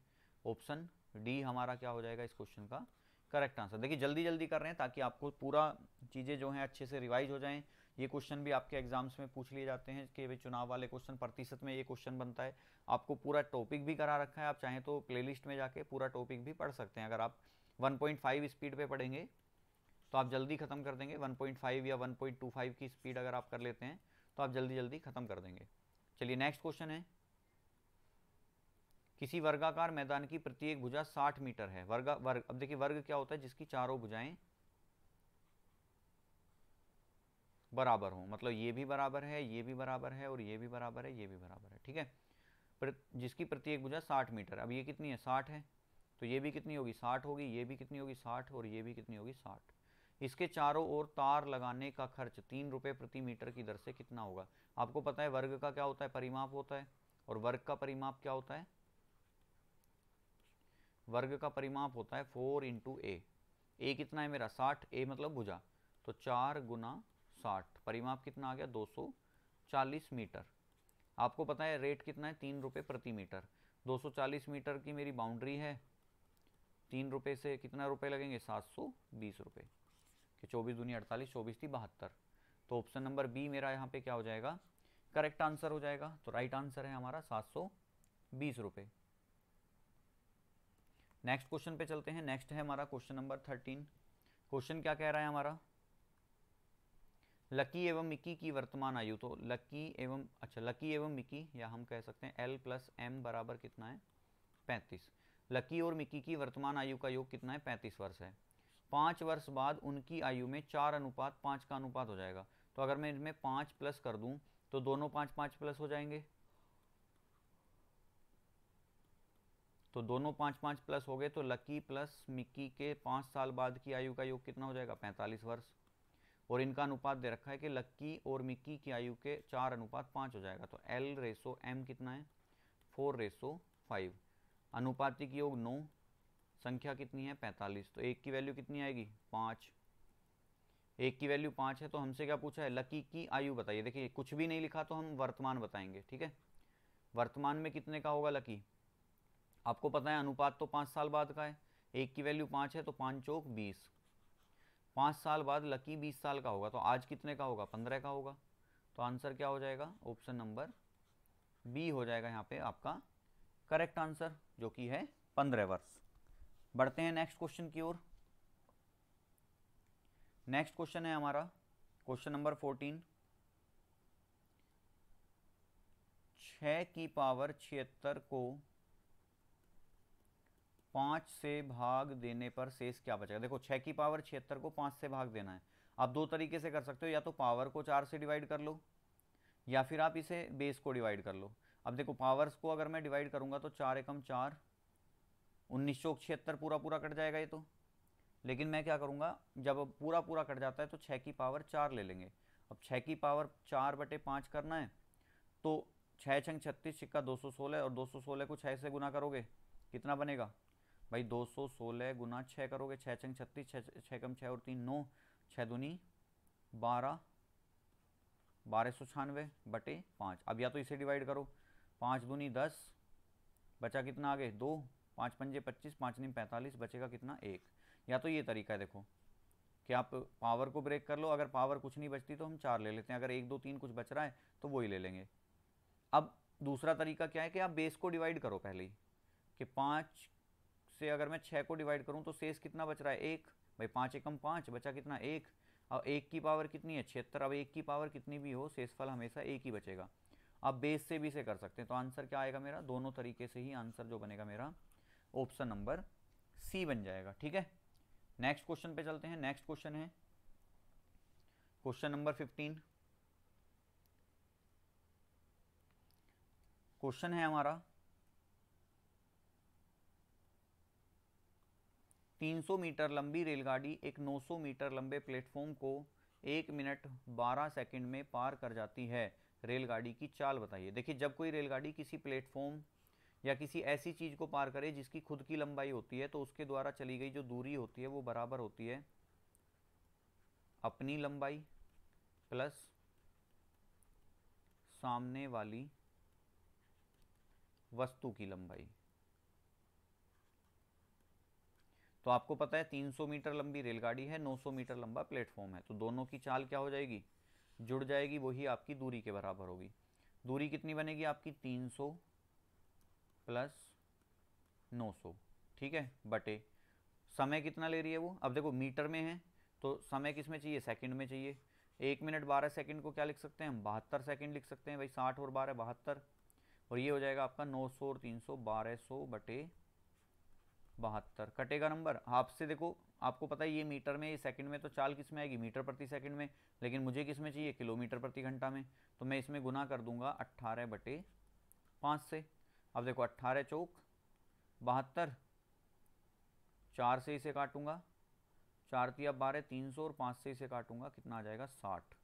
ऑप्शन डी हमारा क्या हो जाएगा इस क्वेश्चन का करेक्ट आंसर देखिए जल्दी जल्दी कर रहे हैं ताकि आपको पूरा चीज़ें जो हैं अच्छे से रिवाइज हो जाएं ये क्वेश्चन भी आपके एग्जाम्स में पूछ लिए जाते हैं कि भाई चुनाव वाले क्वेश्चन प्रतिशत में ये क्वेश्चन बनता है आपको पूरा टॉपिक भी करा रखा है आप चाहें तो प्ले में जाके पूरा टॉपिक भी पढ़ सकते हैं अगर आप वन स्पीड पर पढ़ेंगे तो आप जल्दी ख़त्म कर देंगे 1.5 या 1.25 की स्पीड अगर आप कर लेते हैं तो आप जल्दी जल्दी ख़त्म कर देंगे चलिए नेक्स्ट क्वेश्चन है किसी वर्गाकार मैदान की प्रत्येक भुजा 60 मीटर है वर्गा वर्ग अब देखिए वर्ग क्या होता है जिसकी चारों भुजाएं बराबर हो मतलब ये भी बराबर है ये भी बराबर है और ये भी बराबर है ये भी बराबर है ठीक है प्र, जिसकी प्रत्येक भुजा 60 मीटर अब ये कितनी है 60 है तो ये भी कितनी होगी 60 होगी ये भी कितनी होगी 60 और ये भी कितनी होगी 60 इसके चारों ओर तार लगाने का खर्च तीन रुपये प्रति मीटर की दर से कितना होगा आपको पता है वर्ग का क्या होता है परिमाप होता है और वर्ग का परिमाप क्या होता है वर्ग का परिमाप होता है फोर इंटू ए ए कितना है मेरा साठ ए मतलब भुजा तो चार गुना साठ परिमाप कितना आ गया दो सौ चालीस मीटर आपको पता है रेट कितना है तीन रुपये प्रति मीटर दो सौ चालीस मीटर की मेरी बाउंड्री है तीन रुपये से कितना रुपये लगेंगे सात सौ बीस रुपये कि चौबीस दूनी अड़तालीस चौबीस थी बहत्तर तो ऑप्शन नंबर बी मेरा यहाँ पे क्या हो जाएगा करेक्ट आंसर हो जाएगा तो राइट आंसर है हमारा सात सौ बीस रुपये नेक्स्ट क्वेश्चन पे चलते हैं नेक्स्ट है हमारा क्वेश्चन नंबर थर्टीन क्वेश्चन क्या कह रहा है हमारा लकी एवं मिकी की वर्तमान आयु तो लकी एवं अच्छा लकी एवं मिकी या हम कह सकते हैं एल प्लस एम बराबर कितना है पैंतीस लकी और मिकी की वर्तमान आयु का योग कितना है पैंतीस वर्ष है पाँच वर्ष बाद उनकी आयु में चार अनुपात पाँच का अनुपात हो जाएगा तो अगर मैं इनमें पाँच प्लस कर दूँ तो दोनों पाँच पाँच प्लस हो जाएंगे तो दोनों पाँच पाँच प्लस हो गए तो लकी प्लस मिक्की के पाँच साल बाद की आयु का योग कितना हो जाएगा पैंतालीस वर्ष और इनका अनुपात दे रखा है कि लक्की और मिक्की की आयु के चार अनुपात पाँच हो जाएगा तो एल रेसो एम कितना है फोर रेसो फाइव अनुपातिक योग नौ संख्या कितनी है पैंतालीस तो एक की वैल्यू कितनी आएगी पाँच एक की वैल्यू पाँच है तो हमसे क्या पूछा है लकी की आयु बताइए देखिए कुछ भी नहीं लिखा तो हम वर्तमान बताएंगे ठीक है वर्तमान में कितने का होगा लकी आपको पता है अनुपात तो पाँच साल बाद का है एक की वैल्यू पाँच है तो पाँच चौक बीस पाँच साल बाद लकी बीस साल का होगा तो आज कितने का होगा पंद्रह का होगा तो आंसर क्या हो जाएगा ऑप्शन नंबर बी हो जाएगा यहाँ पे आपका करेक्ट आंसर जो कि है पंद्रह वर्ष बढ़ते हैं नेक्स्ट क्वेश्चन की ओर नेक्स्ट क्वेश्चन है हमारा क्वेश्चन नंबर फोर्टीन छ की पावर छिहत्तर को पांच से भाग देने पर शेष क्या बचेगा देखो छ की पावर छिहत्तर को पांच से भाग देना है आप दो तरीके से कर सकते हो या तो पावर को चार से डिवाइड कर लो या फिर आप इसे बेस को डिवाइड कर लो अब देखो पावर्स को अगर मैं डिवाइड करूंगा तो चार एकम चार उन्नीस सौ छिहत्तर पूरा पूरा कट जाएगा ये तो लेकिन मैं क्या करूँगा जब पूरा पूरा कट जाता है तो छः की पावर चार ले लेंगे अब छः की पावर चार बटे पाँच करना है तो छः छंग छत्तीस सिक्का दो सौ सोलह और दो सौ सोलह को छः से गुना करोगे कितना बनेगा भाई दो सौ सोलह गुना छः करोगे छः छंग छत्तीस छः छः कम छः और तीन नौ छः दुनी बारह बारह सौ छियानवे बटे पाँच अब या तो इसे डिवाइड करो पाँच दुनी दस बचा कितना आगे दो पाँच पंजे पच्चीस पाँच नीम पैंतालीस बचेगा कितना एक या तो ये तरीका है देखो कि आप पावर को ब्रेक कर लो अगर पावर कुछ नहीं बचती तो हम चार ले लेते हैं अगर एक दो तीन कुछ बच रहा है तो वही ले लेंगे अब दूसरा तरीका क्या है कि आप बेस को डिवाइड करो पहले ही कि पाँच से अगर मैं छः को डिवाइड करूँ तो शेष कितना बच रहा है एक भाई पाँच एकम पाँच बचा कितना एक और एक की पावर कितनी है छिहत्तर अब एक की पावर कितनी भी हो शेषफल हमेशा एक ही बचेगा आप बेस से भी से कर सकते हैं तो आंसर क्या आएगा मेरा दोनों तरीके से ही आंसर जो बनेगा मेरा ऑप्शन नंबर सी बन जाएगा ठीक है नेक्स्ट क्वेश्चन पे चलते हैं नेक्स्ट क्वेश्चन है क्वेश्चन नंबर फिफ्टीन क्वेश्चन है हमारा 300 मीटर लंबी रेलगाड़ी एक 900 मीटर लंबे प्लेटफॉर्म को एक मिनट 12 सेकंड में पार कर जाती है रेलगाड़ी की चाल बताइए देखिए जब कोई रेलगाड़ी किसी प्लेटफॉर्म या किसी ऐसी चीज़ को पार करे जिसकी खुद की लंबाई होती है तो उसके द्वारा चली गई जो दूरी होती है वो बराबर होती है अपनी लंबाई प्लस सामने वाली वस्तु की लंबाई तो आपको पता है 300 मीटर लंबी रेलगाड़ी है 900 मीटर लंबा प्लेटफॉर्म है तो दोनों की चाल क्या हो जाएगी जुड़ जाएगी वही आपकी दूरी के बराबर होगी दूरी कितनी बनेगी आपकी 300 प्लस 900 ठीक है बटे समय कितना ले रही है वो अब देखो मीटर में है तो समय किस में चाहिए सेकंड में चाहिए एक मिनट बारह सेकंड को क्या लिख सकते हैं हम बहत्तर सेकेंड लिख सकते हैं भाई साठ और बारह बहत्तर और ये हो जाएगा आपका नौ सौ और तीन सौ बारह सौ बटे बहत्तर कटेगा नंबर आपसे देखो आपको पता है ये मीटर में ये सेकंड में तो चाल किस में आएगी मीटर प्रति सेकंड में लेकिन मुझे किस में चाहिए किलोमीटर प्रति घंटा में तो मैं इसमें गुना कर दूंगा अट्ठारह बटे पाँच से अब देखो अट्ठारह चौक बहत्तर चार से इसे काटूंगा चार तिया बारह तीन सौ और पाँच से इसे काटूंगा कितना आ जाएगा साठ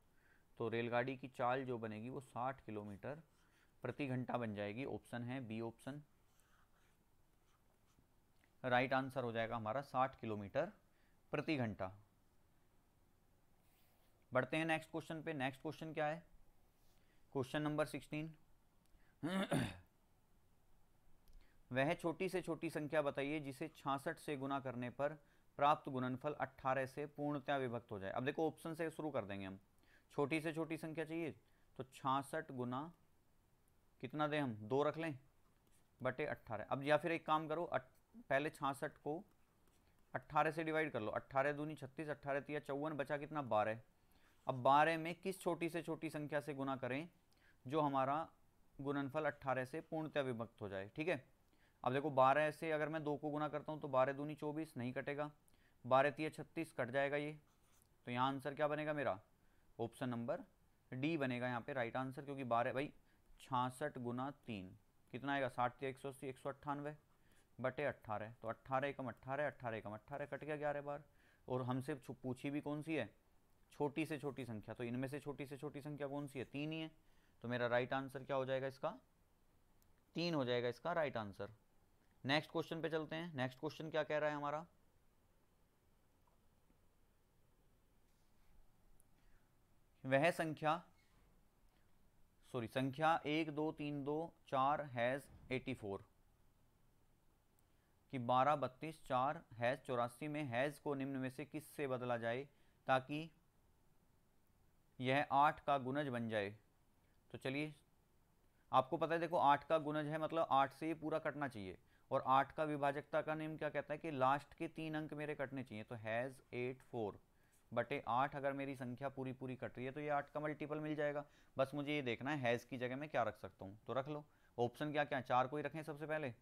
तो रेलगाड़ी की चाल जो बनेगी वो साठ किलोमीटर प्रति घंटा बन जाएगी ऑप्शन है बी ऑप्शन राइट आंसर हो जाएगा हमारा साठ किलोमीटर प्रति घंटा बढ़ते हैं नेक्स्ट क्वेश्चन पे नेक्स्ट क्वेश्चन क्या है क्वेश्चन नंबर सिक्सटीन वह छोटी से छोटी संख्या बताइए जिसे 66 से गुना करने पर प्राप्त गुणनफल 18 से पूर्णतया विभक्त हो जाए अब देखो ऑप्शन से शुरू कर देंगे हम छोटी से छोटी संख्या चाहिए तो 66 गुना कितना दें हम दो रख लें बटे अट्ठारह अब या फिर एक काम करो पहले 66 को अट्ठारह से डिवाइड कर लो अट्ठारह दूनी छत्तीस अट्ठारह तिया चौवन बचा कितना बारह अब बारह में किस छोटी से छोटी संख्या से गुना करें जो हमारा गुणनफल अट्ठारह से पूर्णतया विभक्त हो जाए ठीक है अब देखो बारह से अगर मैं दो को गुना करता हूँ तो बारह दूनी चौबीस नहीं कटेगा बारह तीय छत्तीस कट जाएगा ये तो यहाँ आंसर क्या बनेगा मेरा ऑप्शन नंबर डी बनेगा यहाँ पे राइट आंसर क्योंकि बारह भाई छियासठ गुना तीन कितना आएगा साठ तीय एक सौ अस्सी एक सौ अट्ठानवे बटे अट्ठारह तो अट्ठारह एकम अट्ठारह अट्ठारह एकम अट्ठारह कट गया ग्यारह बार और हमसे पूछी भी कौन सी है छोटी से छोटी संख्या तो इनमें से छोटी से छोटी संख्या कौन सी है तीन ही है तो मेरा राइट आंसर क्या हो जाएगा इसका तीन हो जाएगा इसका राइट आंसर नेक्स्ट क्वेश्चन पे चलते हैं नेक्स्ट क्वेश्चन क्या कह रहा है हमारा वह संख्या सॉरी संख्या एक दो तीन दो चार हैज एटी फोर कि बारह बत्तीस चार हैज चौरासी में हैज को निम्न में से किस से बदला जाए ताकि यह आठ का गुणज बन जाए तो चलिए आपको पता है देखो आठ का गुणज है मतलब आठ से ये पूरा कटना चाहिए और आठ का विभाजकता का नियम क्या कहता है कि लास्ट के तीन अंक मेरे कटने चाहिए तो हैज़ एट फोर बटे आठ अगर मेरी संख्या पूरी पूरी कट रही है तो ये आठ का मल्टीपल मिल जाएगा बस मुझे ये देखना है हैज़ की जगह मैं क्या रख सकता हूँ तो रख लो ऑप्शन क्या क्या चार को ही रखें सबसे पहले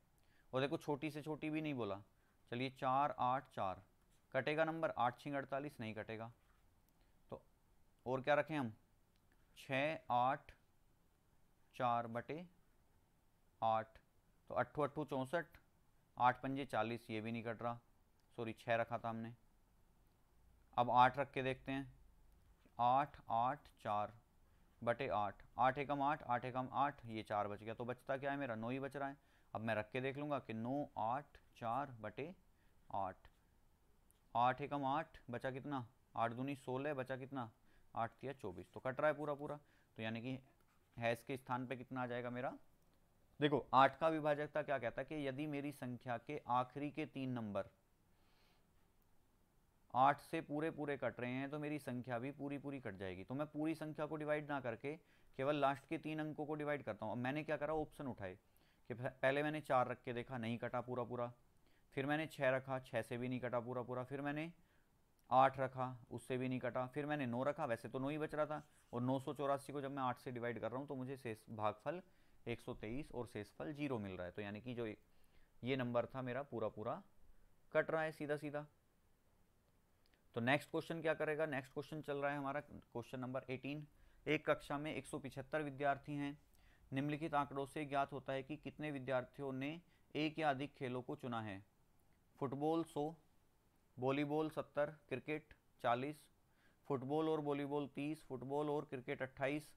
और देखो छोटी से छोटी भी नहीं बोला चलिए चार आठ चार कटेगा नंबर आठ छिंग अड़तालीस नहीं कटेगा तो और क्या रखें हम छः आठ चार बटे आठ तो अट्ठू अट्ठू चौंसठ आठ पंजे चालीस ये भी नहीं कट रहा सॉरी छः रखा था हमने अब आठ रख के देखते हैं आठ आठ चार बटे आठ आठ एकम आठ आठ एकम आठ ये चार बच गया तो बचता क्या है मेरा नौ ही बच रहा है अब मैं रख के देख लूँगा कि नौ आठ चार बटे आठ आठ एकम आठ बचा कितना आठ दूनी सोलह बचा कितना आठ तिया चौबीस तो कट रहा है पूरा पूरा तो यानी कि हैज़ के स्थान पे कितना आ जाएगा मेरा देखो आठ का विभाजकता क्या कहता है कि यदि मेरी संख्या के आखिरी के तीन नंबर आठ से पूरे पूरे कट रहे हैं तो मेरी संख्या भी पूरी पूरी कट जाएगी तो मैं पूरी संख्या को डिवाइड ना करके केवल लास्ट के तीन अंकों को डिवाइड करता हूँ अब मैंने क्या करा ऑप्शन उठाए कि पहले मैंने चार रख के देखा नहीं कटा पूरा पूरा फिर मैंने छः रखा छः से भी नहीं कटा पूरा पूरा फिर मैंने आठ रखा उससे भी नहीं कटा फिर मैंने नौ रखा वैसे तो नौ ही बच रहा था और नौ को जब मैं आठ से डिवाइड कर रहा हूँ तो मुझे शेष भागफल 123 और शेषफल जीरो मिल रहा है तो यानी कि जो ये नंबर था मेरा पूरा पूरा कट रहा है सीधा सीधा तो नेक्स्ट क्वेश्चन क्या करेगा नेक्स्ट क्वेश्चन चल रहा है हमारा क्वेश्चन नंबर 18 एक कक्षा में 175 विद्यार्थी हैं निम्नलिखित आंकड़ों से ज्ञात होता है कि कितने विद्यार्थियों ने एक या अधिक खेलों को चुना है फुटबॉल सौ वॉलीबॉल सत्तर क्रिकेट चालीस फुटबॉल और वॉलीबॉल तीस फुटबॉल और क्रिकेट अट्ठाईस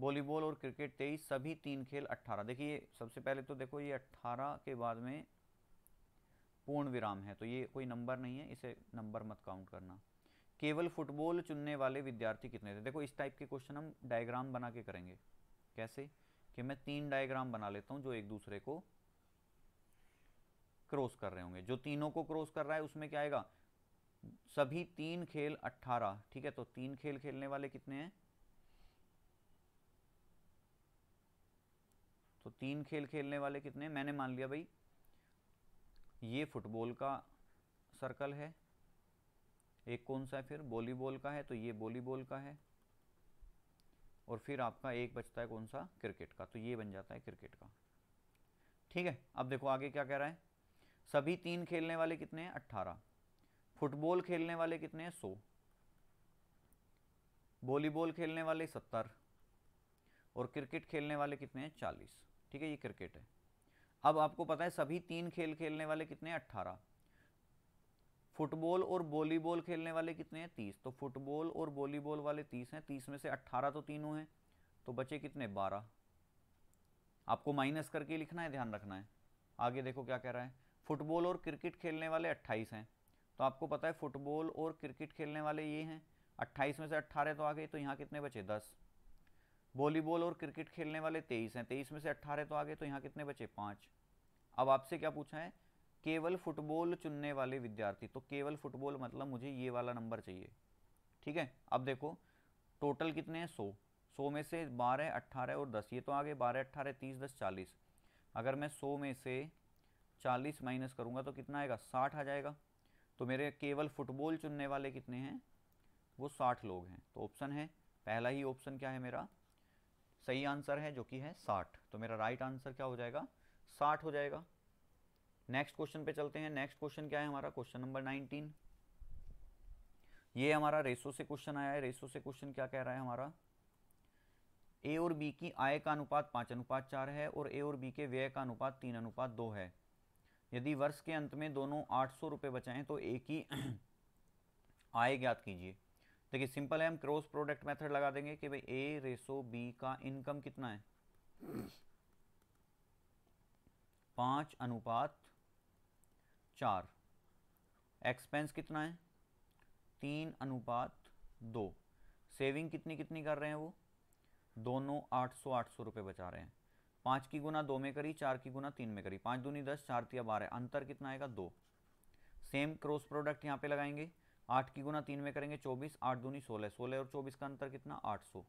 वॉलीबॉल और क्रिकेट तेईस सभी तीन खेल अट्ठारह देखिए सबसे पहले तो देखो ये अट्ठारह के बाद में पूर्ण विराम है तो ये कोई नंबर नहीं है इसे नंबर मत काउंट करना केवल फुटबॉल चुनने वाले विद्यार्थी कितने थे देखो इस टाइप के क्वेश्चन हम डायग्राम बना के करेंगे कैसे कि मैं तीन डायग्राम बना लेता हूँ जो एक दूसरे को क्रॉस कर रहे होंगे जो तीनों को क्रॉस कर रहा है उसमें क्या आएगा सभी तीन खेल अट्ठारह ठीक है तो तीन खेल खेलने वाले कितने हैं तो तीन खेल खेलने वाले कितने मैंने मान लिया भाई ये फुटबॉल का सर्कल है एक कौन सा है फिर वॉलीबॉल का है तो ये वॉलीबॉल का है और फिर आपका एक बचता है कौन सा क्रिकेट का तो ये बन जाता है क्रिकेट का ठीक है अब देखो आगे क्या कह रहा है सभी तीन खेलने वाले कितने हैं अट्ठारह फुटबॉल खेलने वाले कितने हैं सौ वॉलीबॉल खेलने वाले सत्तर और क्रिकेट खेलने वाले कितने हैं चालीस ठीक है ये क्रिकेट है अब आपको पता है सभी तीन खेल खेलने वाले कितने हैं अट्ठारह फुटबॉल और वॉलीबॉल खेलने वाले कितने हैं तीस तो फुटबॉल और वॉलीबॉल वाले तीस हैं तीस में से अट्ठारह तो तीनों हैं तो बचे कितने बारह आपको माइनस करके लिखना है ध्यान रखना है आगे देखो क्या कह रहा है फुटबॉल और क्रिकेट खेलने वाले अट्ठाईस हैं तो आपको पता है फुटबॉल और क्रिकेट खेलने वाले ये हैं अट्ठाईस में से अट्ठारह तो आ गए तो यहाँ कितने बचे दस वॉलीबॉल और क्रिकेट खेलने वाले तेईस हैं तेईस में से अट्ठारह तो आ गए तो यहाँ कितने बचे पाँच अब आपसे क्या पूछा है केवल फुटबॉल चुनने वाले विद्यार्थी तो केवल फुटबॉल मतलब मुझे ये वाला नंबर चाहिए ठीक है अब देखो टोटल कितने हैं सौ सौ में से बारह अट्ठारह और दस ये तो आगे बारह अट्ठारह तीस दस चालीस अगर मैं सौ में से चालीस माइनस करूँगा तो कितना आएगा साठ आ जाएगा तो मेरे केवल फुटबॉल चुनने वाले कितने हैं वो साठ लोग हैं तो ऑप्शन है पहला ही ऑप्शन क्या है मेरा सही आंसर है जो कि है साठ तो मेरा राइट आंसर क्या हो जाएगा साठ हो जाएगा नेक्स्ट क्वेश्चन पे चलते हैं नेक्स्ट क्वेश्चन क्या है हमारा क्वेश्चन नंबर नाइनटीन ये हमारा रेसो से क्वेश्चन आया है रेसो से क्वेश्चन क्या कह रहा है हमारा ए और बी की आय का अनुपात पाँच अनुपात चार है और ए और बी के व्यय का अनुपात तीन अनुपात दो है यदि वर्ष के अंत में दोनों आठ सौ रुपए बचाएं तो ए की आय ज्ञात कीजिए देखिए सिंपल है हम क्रॉस प्रोडक्ट मेथड लगा देंगे कि भाई ए रेसो बी का इनकम कितना है पांच अनुपात चार एक्सपेंस कितना है तीन अनुपात दो सेविंग कितनी कितनी कर रहे हैं वो दोनों आठ सौ आठ सौ रुपये बचा रहे हैं पाँच की गुना दो में करी चार की गुना तीन में करी पाँच दूनी दस चार तिया बारह अंतर कितना आएगा दो सेम क्रॉस प्रोडक्ट यहाँ पे लगाएंगे आठ की गुना तीन में करेंगे चौबीस आठ दूनी सोलह सोलह और चौबीस का अंतर कितना आठ सौ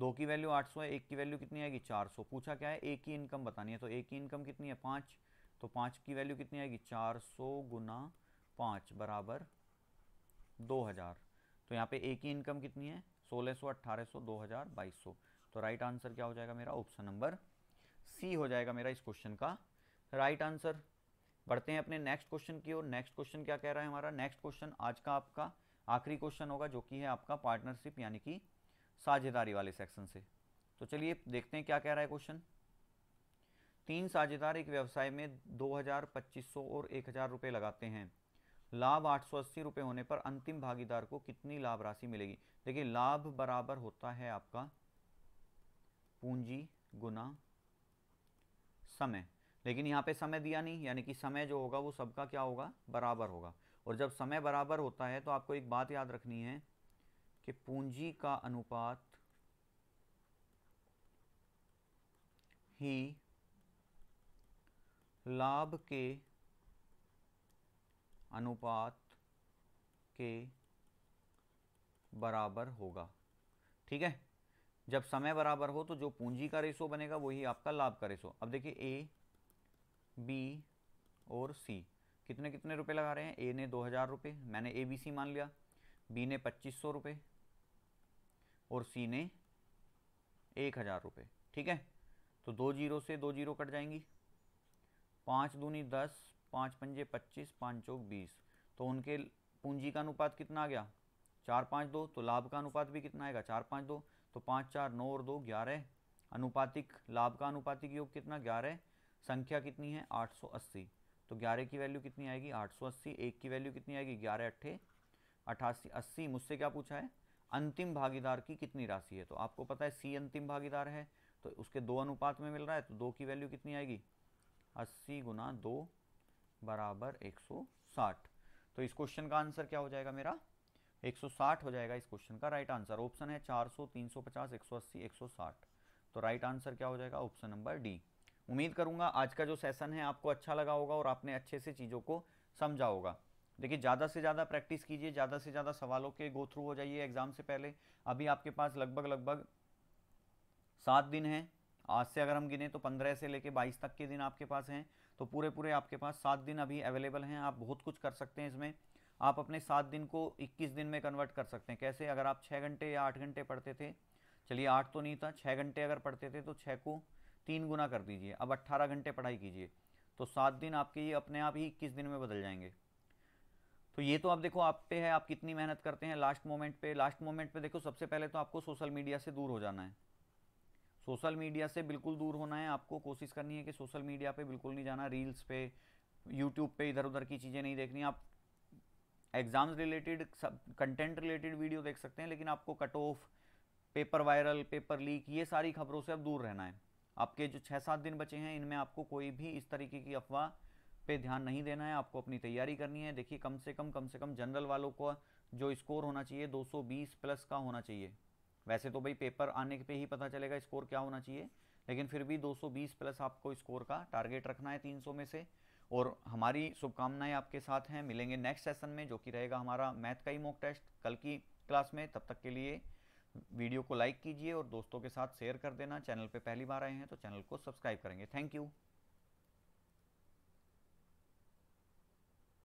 दो की वैल्यू आठ सौ है एक की वैल्यू कितनी आएगी चार सौ पूछा क्या है एक की इनकम बतानी है तो एक की इनकम कितनी है पाँच तो पाँच की वैल्यू कितनी आएगी चार सौ गुना पाँच बराबर दो हज़ार तो यहाँ पे एक की इनकम कितनी है सोलह सौ अट्ठारह सौ दो हज़ार बाईस सौ तो राइट आंसर क्या हो जाएगा मेरा ऑप्शन नंबर सी हो जाएगा मेरा इस क्वेश्चन का राइट आंसर बढ़ते हैं अपने नेक्स्ट क्वेश्चन की ओर नेक्स्ट क्वेश्चन क्या कह रहा है हमारा नेक्स्ट क्वेश्चन आज का आपका आखिरी क्वेश्चन होगा जो कि है आपका पार्टनरशिप यानी कि साझेदारी वाले सेक्शन से तो चलिए देखते हैं क्या कह रहा है क्वेश्चन तीन साझेदार एक व्यवसाय में दो हज़ार पच्चीस सौ और एक हज़ार रुपये लगाते हैं लाभ आठ सौ अस्सी रुपये होने पर अंतिम भागीदार को कितनी लाभ राशि मिलेगी देखिए लाभ बराबर होता है आपका पूंजी गुना समय लेकिन यहाँ पे समय दिया नहीं यानी कि समय जो होगा वो सबका क्या होगा बराबर होगा और जब समय बराबर होता है तो आपको एक बात याद रखनी है कि पूंजी का अनुपात ही लाभ के अनुपात के बराबर होगा ठीक है जब समय बराबर हो तो जो पूंजी का रेशो बनेगा वही आपका लाभ का रेशो अब देखिए ए बी और सी कितने कितने रुपए लगा रहे हैं ए ने दो हज़ार रुपये मैंने ए बी सी मान लिया बी ने पच्चीस सौ रुपये और सी ने एक हज़ार रुपये ठीक है तो दो जीरो से दो जीरो कट जाएंगी पाँच दूनी दस पाँच पंजे पच्चीस पाँच चौक बीस तो उनके पूंजी का अनुपात कितना आ गया चार पाँच दो तो लाभ का अनुपात भी कितना आएगा चार पाँच दो तो पाँच चार नौ और दो ग्यारह अनुपातिक लाभ का अनुपातिक योग कितना ग्यारह संख्या कितनी है 880 तो 11 की वैल्यू कितनी आएगी 880 एक की वैल्यू कितनी आएगी ग्यारह अट्ठे अठासी अस्सी मुझसे क्या पूछा है अंतिम भागीदार की कितनी राशि है तो आपको पता है सी अंतिम भागीदार है तो उसके दो अनुपात में मिल रहा है तो दो की वैल्यू कितनी आएगी अस्सी गुना दो बराबर एक तो इस क्वेश्चन का आंसर क्या हो जाएगा मेरा 160 हो जाएगा इस क्वेश्चन का राइट आंसर ऑप्शन है 400, 350, 180, 160 तो राइट आंसर क्या हो जाएगा ऑप्शन नंबर डी उम्मीद करूँगा आज का जो सेशन है आपको अच्छा लगा होगा और आपने अच्छे से चीज़ों को समझा होगा देखिए ज़्यादा से ज़्यादा प्रैक्टिस कीजिए ज़्यादा से ज़्यादा सवालों के गो थ्रू हो जाइए एग्ज़ाम से पहले अभी आपके पास लगभग लगभग सात दिन हैं आज से अगर हम गिने तो पंद्रह से लेके बाईस तक के दिन आपके पास हैं तो पूरे पूरे आपके पास सात दिन अभी अवेलेबल हैं आप बहुत कुछ कर सकते हैं इसमें आप अपने सात दिन को इक्कीस दिन में कन्वर्ट कर सकते हैं कैसे अगर आप छः घंटे या आठ घंटे पढ़ते थे चलिए आठ तो नहीं था छः घंटे अगर पढ़ते थे तो छः को तीन गुना कर दीजिए अब अट्ठारह घंटे पढ़ाई कीजिए तो सात दिन आपके ये अपने आप ही इक्कीस दिन में बदल जाएंगे तो ये तो आप देखो आप पे है आप कितनी मेहनत करते हैं लास्ट मोमेंट पे लास्ट मोमेंट पे देखो सबसे पहले तो आपको सोशल मीडिया से दूर हो जाना है सोशल मीडिया से बिल्कुल दूर होना है आपको कोशिश करनी है कि सोशल मीडिया पे बिल्कुल नहीं जाना रील्स पे यूट्यूब पे इधर उधर की चीज़ें नहीं देखनी आप एग्ज़ाम्स रिलेटेड सब कंटेंट रिलेटेड वीडियो देख सकते हैं लेकिन आपको cut off paper viral paper leak ये सारी खबरों से अब दूर रहना है आपके जो छः सात दिन बचे हैं इनमें आपको कोई भी इस तरीके की अफवाह पे ध्यान नहीं देना है आपको अपनी तैयारी करनी है देखिए कम से कम कम से कम जनरल वालों को जो स्कोर होना चाहिए 220 प्लस का होना चाहिए वैसे तो भाई पेपर आने पे ही पता चलेगा स्कोर क्या होना चाहिए लेकिन फिर भी 220 प्लस आपको स्कोर का टारगेट रखना है 300 में से और हमारी शुभकामनाएं आपके साथ हैं मिलेंगे नेक्स्ट सेशन में जो कि रहेगा हमारा मैथ का ही मॉक टेस्ट कल की क्लास में तब तक के लिए वीडियो को लाइक कीजिए और दोस्तों के साथ शेयर कर देना चैनल पे पहली बार आए हैं तो चैनल को सब्सक्राइब करेंगे थैंक यू